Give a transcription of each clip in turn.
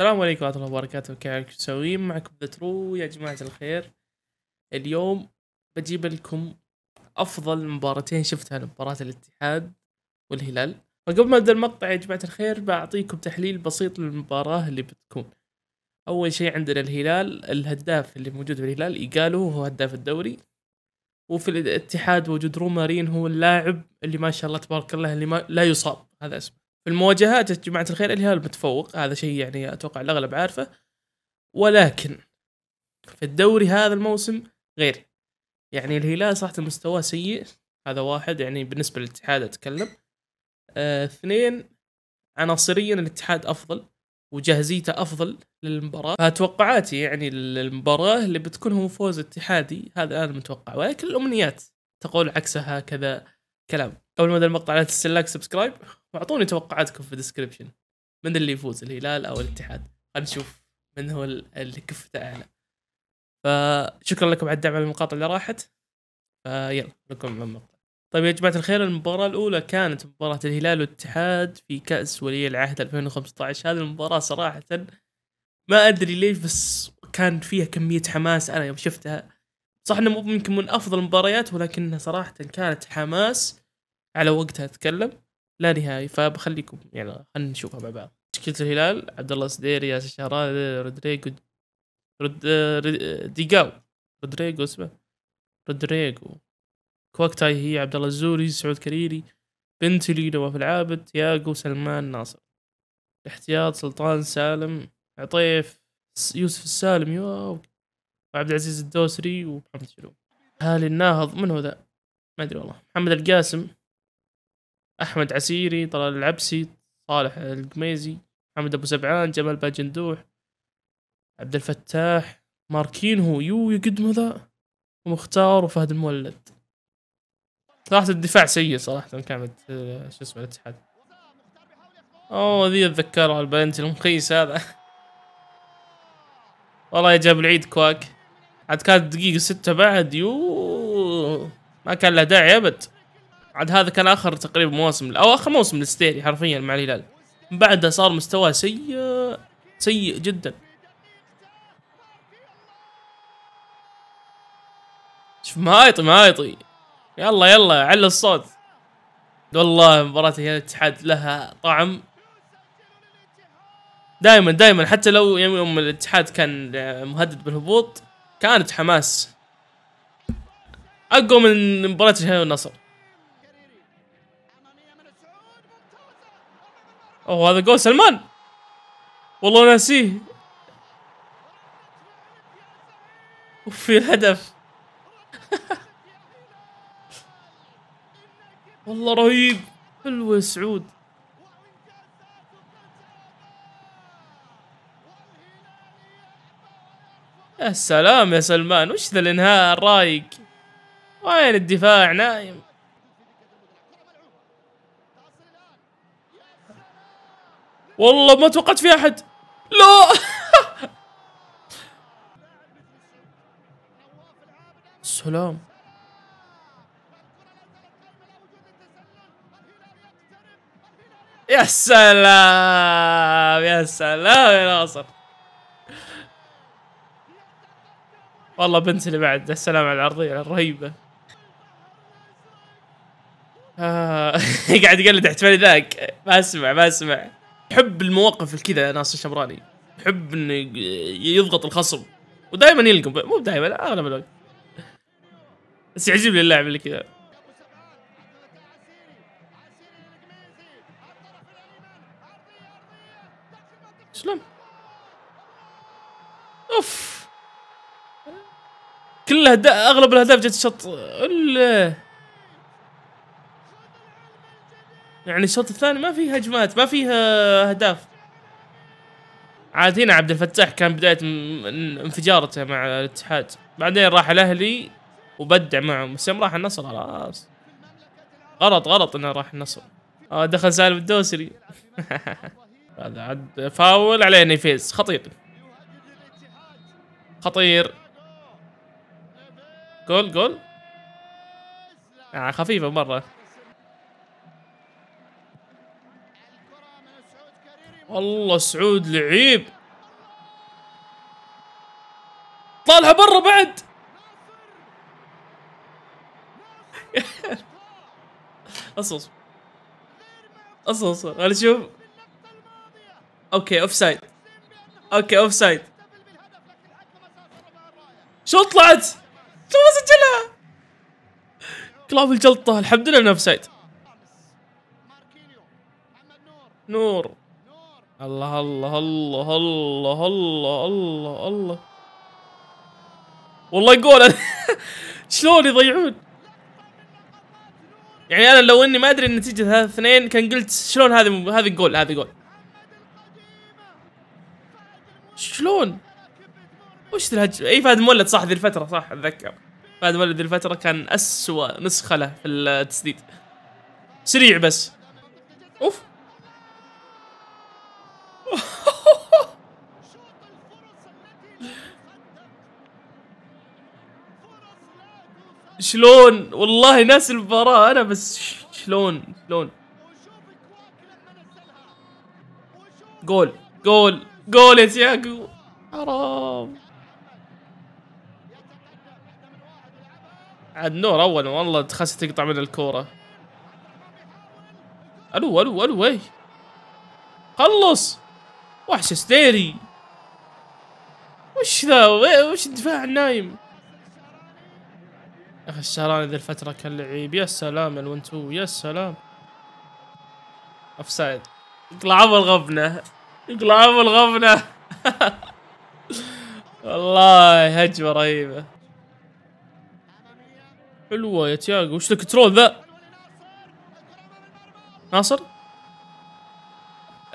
السلام عليكم ورحمة الله وبركاته كيفكم تسوين معكم بترو يا جماعة الخير اليوم بجيب لكم أفضل مباراتين شفتها لمباراة الاتحاد والهلال فقبل ما أبدأ المقطع يا جماعة الخير بعطيكم تحليل بسيط للمباراة اللي بتكون أول شيء عندنا الهلال الهداف اللي موجود في الهلال إيجالو هو هداف الدوري وفي الاتحاد وجود رومارين هو اللاعب اللي ما شاء الله تبارك الله اللي ما لا يصاب هذا اسمه في المواجهات جت جماعه الخير الهلال متفوق هذا شيء يعني اتوقع الاغلب عارفه ولكن في الدوري هذا الموسم غير يعني الهلال صراحه مستواه سيء هذا واحد يعني بالنسبه للاتحاد اتكلم آه اثنين عناصريا الاتحاد افضل وجاهزيته افضل للمباراه فتوقعاتي يعني للمباراه اللي بتكون هو فوز اتحادي هذا انا متوقع ولكن الامنيات تقول عكسها هكذا كلام قبل ما نبدا المقطع لا تنسى اللايك سبسكرايب واعطوني توقعاتكم في الديسكربشن من اللي يفوز الهلال او الاتحاد خلينا نشوف من هو اللي كفته اعلى فشكرا لكم على الدعم على المقاطع اللي راحت فيلا لكم من المقطع طيب يا جماعة الخير المباراة الأولى كانت مباراة الهلال والاتحاد في كأس ولي العهد 2015 هذه المباراة صراحة ما أدري ليش بس كان فيها كمية حماس أنا يوم شفتها صح انه مو يمكن من افضل المباريات ولكنها صراحه كانت حماس على وقتها اتكلم لا نهائي فبخليكم يعني خلينا نشوفها مع بعض تشكيلة الهلال عبد الله سدير ياسر الشهراني رودريجو رد... ديجاو رودريجو اسمه رودريجو كوكتاي هي عبد الله الزوري سعود كريري بنتلي نواف العابد تياجو سلمان ناصر الاحتياط سلطان سالم عطيف يوسف السالم يواو وعبد العزيز الدوسري ومحمد شلو هالي الناهض من هو ذا ما ادري والله محمد القاسم احمد عسيري طلال العبسي صالح القميزي حمد ابو سبعان جمال باجندوح عبد الفتاح ماركينهو يو يقدم ذا ومختار وفهد المولد صراحة الدفاع سيء صراحة كانت آه، شو اسمه الاتحاد اوه ذي اتذكرها البلنتي المخيس هذا والله جاب العيد كواك عاد كانت دقيقة ستة بعد يو ما كان له داعي ابد عاد هذا كان اخر تقريبا مواسم او اخر موسم للستيري حرفيا مع الهلال من بعدها صار مستواه سيء سيء جدا شوف ما يطي يلا يلا عل الصوت والله مباراة الاتحاد لها طعم دائما دائما حتى لو يوم الاتحاد كان آه، مهدد بالهبوط كانت حماس اقوى من مباراة الهلال والنصر اوه هذا جول سلمان والله ناسيه وفي الهدف والله رهيب حلو يا سعود يا سلام يا سلمان وش ذا الانهاء الرايق وين الدفاع نايم والله ما توقعت في احد لا سلام يا سلام يا سلام يا ناصر والله بنت اللي بعد السلام على العرضية الرهيبة آه قاعد يقلد احتفالي ذاك ما اسمع ما اسمع يحب المواقف الكذا ناس الشمراني يحب انه يضغط الخصم ودائما يلقم مو دائما اغلب الوقت بس يعجبني اللاعب اللي كذا شلون؟ اوف كل اغلب الاهداف جت شط الا يعني الشوط الثاني ما فيه هجمات ما فيه اهداف عاد هنا عبد الفتاح كان بداية انفجارته مع الاتحاد بعدين راح الاهلي وبدع معهم بس يوم راح النصر خلاص غلط غلط انه راح النصر اه دخل سالم الدوسري هذا عاد فاول عليه نيفيز خطير خطير جول جول آه خفيفة مرة والله سعود لعيب طالها برا بعد اصص اصص خلينا نشوف اوكي اوف سايد اوكي اوف سايد شو طلعت؟ شو سجلها؟ كلاف الجلطة الحمد لله انه اوف سايد نور الله الله الله الله الله الله الله والله يقول شلون يضيعون يعني انا لو اني ما ادري النتيجه 3 اثنين كان قلت شلون هذا هذا جول هذا جول شلون وش الهج اي فهد مولد صح ذي الفتره صح اتذكر فهد مولد ذي الفتره كان اسوء نسخه له في التسديد سريع بس اوف شلون والله ناس المباراة انا بس شلون شلون جول جول جول يا تياجو حرام عاد نور اول والله تخسر تقطع من الكورة الو الو الو وي خلص وحش ستيري وش ذا وش الدفاع النايم اخي الشهراني ذي الفترة كان لعيب يا سلام يا الونتو يا سلام اوف اقلع ابو الغبنة اقلع ابو الغبنة والله هجمة رهيبة حلوة يا تياجو وش الكنترول ذا ناصر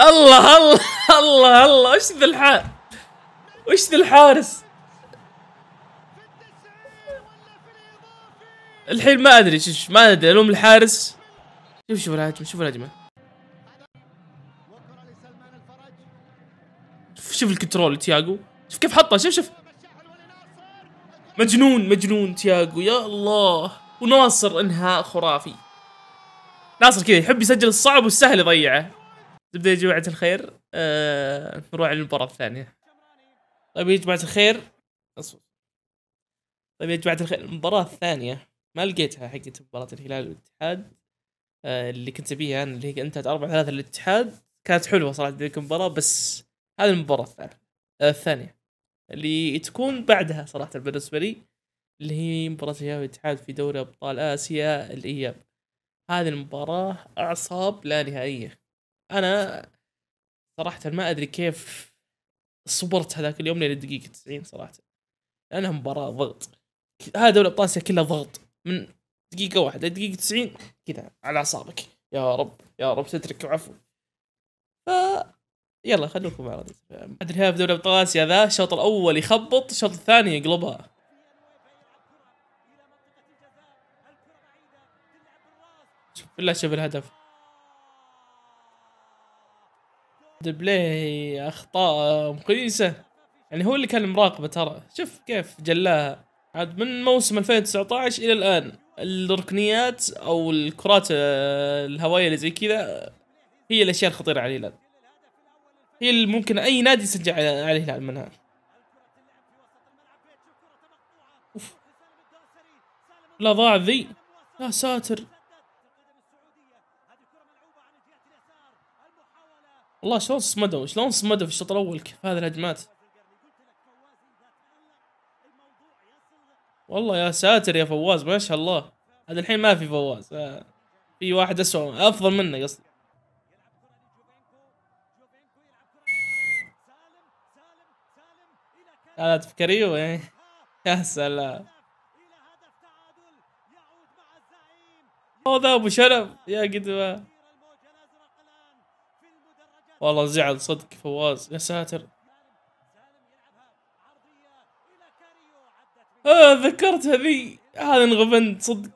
الله الله الله الله وش ذا الحارس وش ذا الحارس الحين ما ادري شوف ما ادري الوم الحارس شوف شوف الهجمه شوف الهجمه شوف الكنترول تياجو شوف كيف حطه شوف شوف مجنون مجنون تياجو يا الله وناصر انهاء خرافي ناصر كذا يحب يسجل الصعب والسهل يضيعه تبدا يا جماعه الخير آه نروح على المباراه الثانيه طيب يا جماعه الخير اصبر طيب يا جماعه الخير المباراه الثانيه ما لقيتها حقت مباراه الهلال والاتحاد آه، اللي كنت ابيها انا اللي هي انتهت 4 3 للاتحاد كانت حلوه صراحه ذيك المباراه بس هذه المباراه الثانيه آه، الثانيه اللي تكون بعدها صراحه بالنسبه لي اللي هي مباراه الهلال والاتحاد في دوري ابطال اسيا الاياب هذه المباراه اعصاب لا نهائيه انا صراحه ما ادري كيف صبرت هذاك اليوم لين الدقيقه 90 صراحه لانها مباراه ضغط هذا دوري ابطال اسيا كلها ضغط من دقيقه واحده دقيقه 90 كذا على اعصابك يا رب يا رب سترك وعفو ف يلا خلوكم مع ادري هاف دوري ابطال اسيا ذا الشوط الاول يخبط الشوط الثاني يقلبها شوف بالله شوف الهدف دبلي اخطاء مقيسه يعني هو اللي كان مراقبه ترى شوف كيف جلاها عاد من موسم 2019 الى الان الركنيات او الكرات آه، الهوائيه اللي زي كذا هي الاشياء الخطيره على الهلال هي اللي ممكن اي نادي يسجل على الهلال منها أوف. لا ضاع ذي يا ساتر والله شلون صمدوا شلون صمدوا في الشوط الاول كيف هذه الهجمات والله يا ساتر يا فواز ما شاء الله هذا الحين ما في فواز آه، في واحد اسوء افضل منه قصدي هذا تفكريو يعني يا سلام هذا ذا ابو شرف يا قدوة والله زعل صدق فواز يا ساتر آه ذكرت هذي هذا انغبنت صدق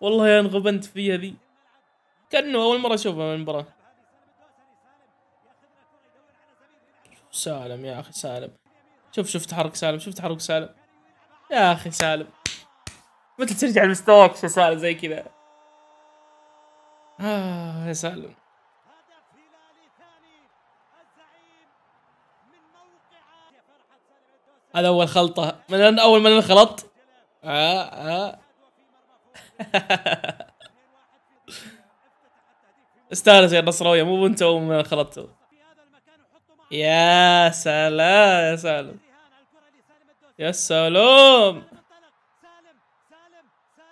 والله يا انغبنت في هذي كأنه أول مرة أشوفها من برا سالم يا أخي سالم شوف شوف تحرك سالم شوف تحرك سالم يا أخي سالم متى ترجع لمستواك يا سالم زي كذا آه يا سالم هذا اول خلطه من اول ما انخلط آه آه. استانس يا النصراويه مو انت اول ما انخلطتوا يا سلام يا سلام يا سلام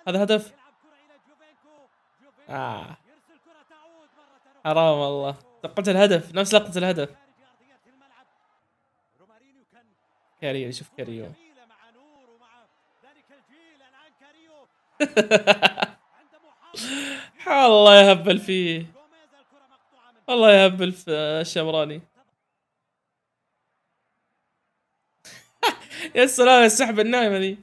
هذا هدف آه. حرام والله لقطة الهدف نفس لقطة الهدف كاريو شوف كاريو الله يهبل فيه والله يهبل في الشمراني يا سلام يا السحب النايمه ذي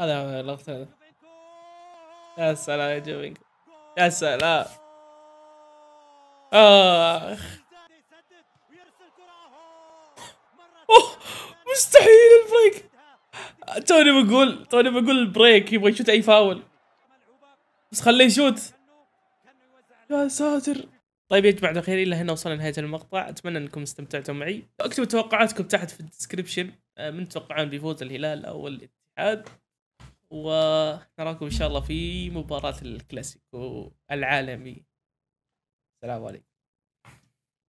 هذا اللقطه هذا يا سلام يا جوفينكو يا سلام اخ اوه مستحيل البريك توني بقول توني بقول البريك يبغى يشوت اي فاول بس خليه يشوت يا ساتر طيب يا جماعه الخير الى هنا وصلنا لنهايه المقطع اتمنى انكم استمتعتم معي اكتبوا توقعاتكم تحت في الديسكربشن آه، من تتوقعون بيفوز الهلال او الاتحاد ونراكم ان شاء الله في مباراه الكلاسيكو العالمي السلام عليكم